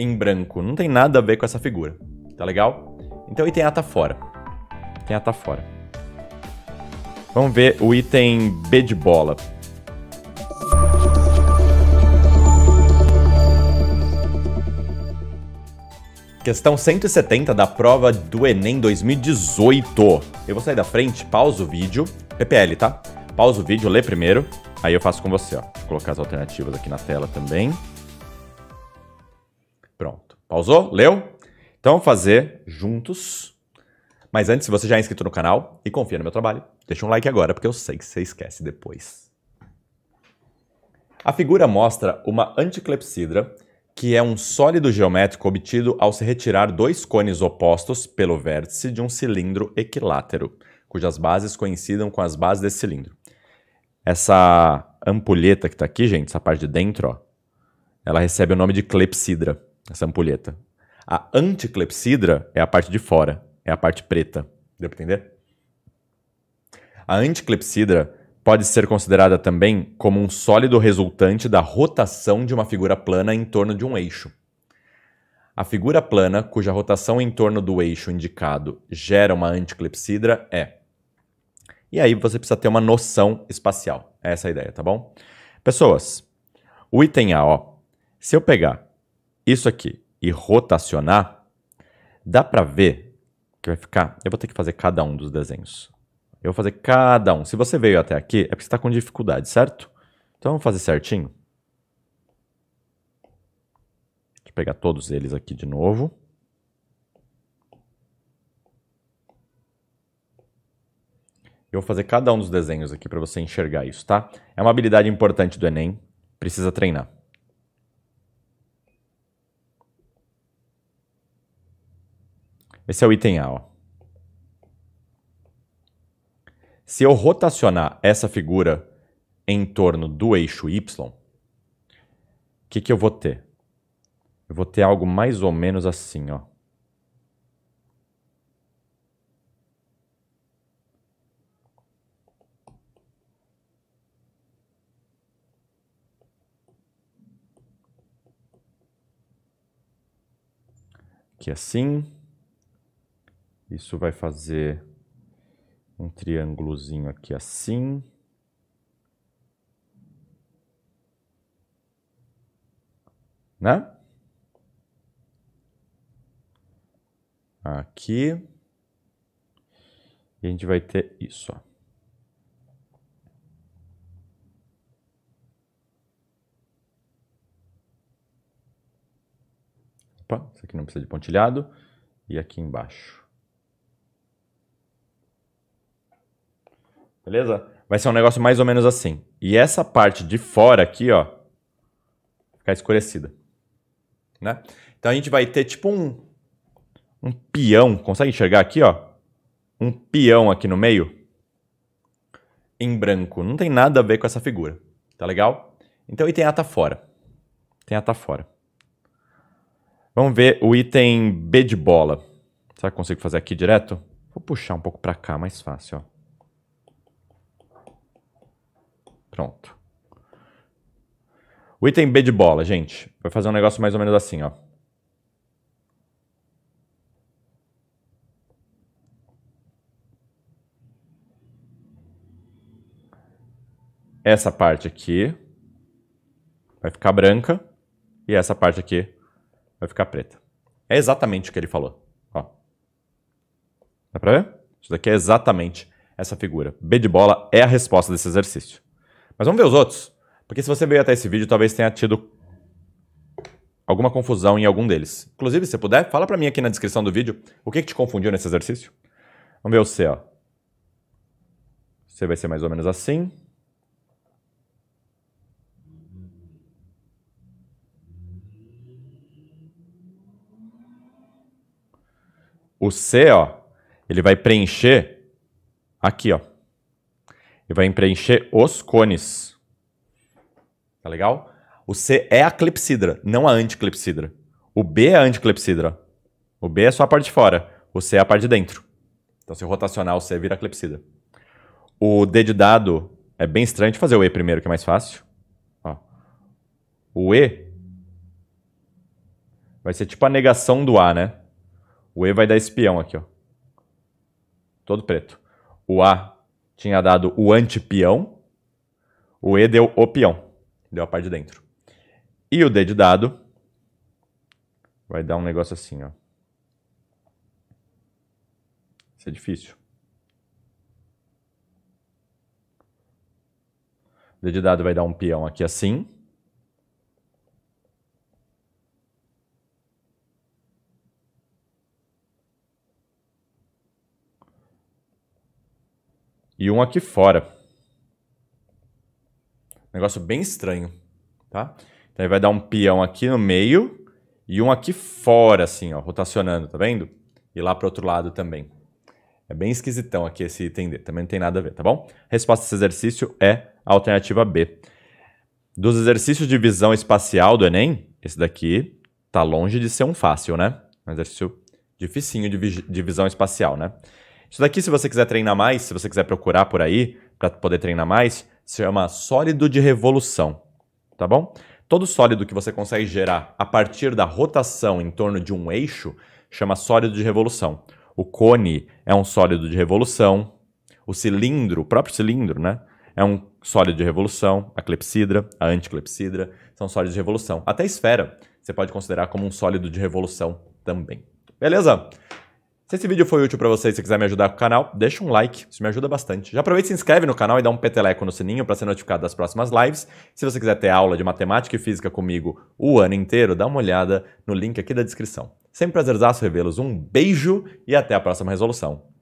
em branco. Não tem nada a ver com essa figura. Tá legal? Então o item A tá fora. O item A tá fora. Vamos ver o item B de bola. Questão 170 da prova do Enem 2018. Eu vou sair da frente, pausa o vídeo. PPL, tá? Pausa o vídeo, lê primeiro. Aí eu faço com você, ó. Vou colocar as alternativas aqui na tela também. Pronto. Pausou? Leu? Então vamos fazer juntos. Mas antes, se você já é inscrito no canal e confia no meu trabalho, deixa um like agora, porque eu sei que você esquece depois. A figura mostra uma anticlepsidra, que é um sólido geométrico obtido ao se retirar dois cones opostos pelo vértice de um cilindro equilátero, cujas bases coincidam com as bases desse cilindro. Essa ampulheta que está aqui, gente, essa parte de dentro, ó, ela recebe o nome de clepsidra essa ampulheta. A anticlepsidra é a parte de fora, é a parte preta. Deu para entender? A anticlepsidra pode ser considerada também como um sólido resultante da rotação de uma figura plana em torno de um eixo. A figura plana cuja rotação em torno do eixo indicado gera uma anticlepsidra é. E aí você precisa ter uma noção espacial. É essa a ideia, tá bom? Pessoas, o item A, ó. Se eu pegar isso aqui e rotacionar, dá para ver que vai ficar. Eu vou ter que fazer cada um dos desenhos. Eu vou fazer cada um. Se você veio até aqui, é porque você está com dificuldade, certo? Então vamos fazer certinho. Deixa eu pegar todos eles aqui de novo. Eu vou fazer cada um dos desenhos aqui para você enxergar isso, tá? É uma habilidade importante do Enem, precisa treinar. Esse é o item A. Ó. Se eu rotacionar essa figura em torno do eixo Y, o que, que eu vou ter? Eu vou ter algo mais ou menos assim, ó. Aqui assim. Isso vai fazer um triângulozinho aqui assim. Né? Aqui. E a gente vai ter isso, ó. Opa, isso aqui não precisa de pontilhado. E aqui embaixo. Beleza? Vai ser um negócio mais ou menos assim. E essa parte de fora aqui, ó, ficar escurecida. Né? Então a gente vai ter tipo um, um peão. Consegue enxergar aqui, ó? Um peão aqui no meio. Em branco. Não tem nada a ver com essa figura. Tá legal? Então o item A tá fora. Tem A tá fora. Vamos ver o item B de bola. Será que eu consigo fazer aqui direto? Vou puxar um pouco para cá, mais fácil, ó. Pronto. O item B de bola, gente, vai fazer um negócio mais ou menos assim, ó. Essa parte aqui vai ficar branca e essa parte aqui vai ficar preta. É exatamente o que ele falou. Ó. Dá pra ver? Isso daqui é exatamente essa figura. B de bola é a resposta desse exercício. Mas vamos ver os outros. Porque se você veio até esse vídeo, talvez tenha tido alguma confusão em algum deles. Inclusive, se puder, fala para mim aqui na descrição do vídeo o que, que te confundiu nesse exercício. Vamos ver o C, ó. C vai ser mais ou menos assim. O C, ó, ele vai preencher aqui, ó e vai preencher os cones. Tá legal? O C é a clepsidra, não a anticlepsidra. O B é a anticlepsidra. O B é só a parte de fora. O C é a parte de dentro. Então, se rotacionar o C, vira clepsidra. O D de dado é bem estranho de fazer o E primeiro, que é mais fácil. Ó. O E vai ser tipo a negação do A, né? O E vai dar espião aqui, ó. Todo preto. O A tinha dado o antipeão, o E deu o peão, deu a parte de dentro. E o D de dado vai dar um negócio assim, ó. Isso é difícil. D de dado vai dar um peão aqui assim. e um aqui fora. Negócio bem estranho, tá? Então ele vai dar um peão aqui no meio e um aqui fora, assim, ó, rotacionando, tá vendo? E lá para outro lado também. É bem esquisitão aqui esse item D, também não tem nada a ver, tá bom? resposta desse exercício é a alternativa B. Dos exercícios de visão espacial do Enem, esse daqui tá longe de ser um fácil, né? Um exercício dificinho de, de visão espacial, né? Isso daqui, se você quiser treinar mais, se você quiser procurar por aí para poder treinar mais, se chama sólido de revolução, tá bom? Todo sólido que você consegue gerar a partir da rotação em torno de um eixo chama sólido de revolução. O cone é um sólido de revolução, o cilindro, o próprio cilindro, né? É um sólido de revolução, a clepsidra, a anticlepsidra, são sólidos de revolução. Até a esfera você pode considerar como um sólido de revolução também. Beleza? Se esse vídeo foi útil para você e se quiser me ajudar com o canal, deixa um like, isso me ajuda bastante. Já aproveita e se inscreve no canal e dá um peteleco no sininho para ser notificado das próximas lives. Se você quiser ter aula de matemática e física comigo o ano inteiro, dá uma olhada no link aqui da descrição. Sempre prazerzaço revê-los, um beijo e até a próxima resolução.